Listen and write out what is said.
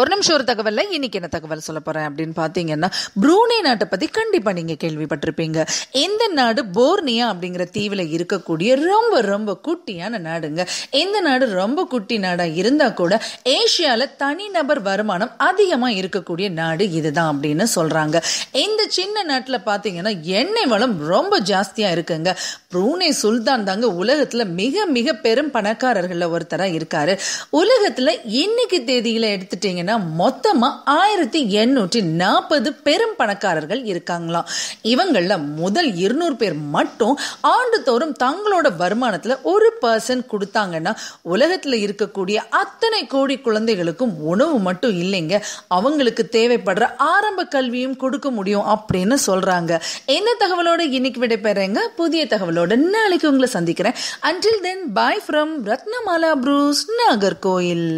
ஒரு நிமிஷம் ஒரு தகவலில் இன்னைக்கு என்ன தகவல் சொல்ல போறேன் அப்படின்னு பாத்தீங்கன்னா ப்ரூனே நாட்டை பத்தி கண்டிப்பா நீங்க கேள்விப்பட்டிருப்பீங்க இந்த நாடு போர்னியா அப்படிங்கிற தீவுல இருக்கக்கூடிய ரொம்ப ரொம்ப குட்டியான நாடுங்க இந்த நாடு ரொம்ப குட்டி நாடா இருந்தா கூட ஏசியால தனிநபர் வருமானம் அதிகமா இருக்கக்கூடிய நாடு இதுதான் அப்படின்னு சொல்றாங்க இந்த சின்ன நாட்டுல பாத்தீங்கன்னா எண்ணெய் வளம் ரொம்ப ஜாஸ்தியா இருக்குங்க ப்ரூனே சுல்தான் தாங்க உலகத்துல மிக மிக பெரும் பணக்காரர்களில் ஒருத்தராக இருக்காரு உலகத்துல இன்னைக்கு தேதியில எடுத்துட்டீங்க பார்த்தீங்கன்னா மொத்தமாக ஆயிரத்தி எண்ணூற்றி நாற்பது பெரும் பணக்காரர்கள் இருக்காங்களாம் இவங்களில் முதல் இருநூறு பேர் மட்டும் ஆண்டுதோறும் தங்களோட வருமானத்தில் ஒரு பர்சன்ட் கொடுத்தாங்கன்னா உலகத்தில் இருக்கக்கூடிய அத்தனை கோடி குழந்தைகளுக்கும் உணவு மட்டும் இல்லைங்க அவங்களுக்கு தேவைப்படுற ஆரம்ப கல்வியும் கொடுக்க முடியும் அப்படின்னு சொல்கிறாங்க என்ன தகவலோட இன்னைக்கு விடைபெறேங்க புதிய தகவலோட நாளைக்கு உங்களை சந்திக்கிறேன் until then bye from Ratnamala Bruce Nagercoil